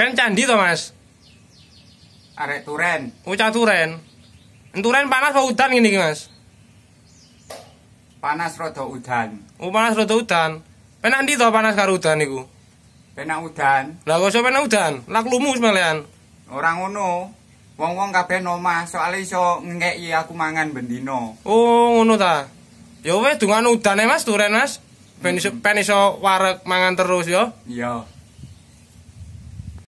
Ben candi to, Mas? Arek turen. Ucah turen. Enturen panas apa udan ngene Mas? Panas rada udan. Oh, panas rada udan. Penak to panas karo udan niku? pena udan. Lah kok iso pena udan? Lah lumus malian. orang ngono. Wong-wong kabeh nomah soalnya iso ngeki aku mangan bendino. Oh, ngono ta. Ya wis dungan udane Mas, turen Mas. Ben iso, hmm. ben iso wareg mangan terus ya. Iya.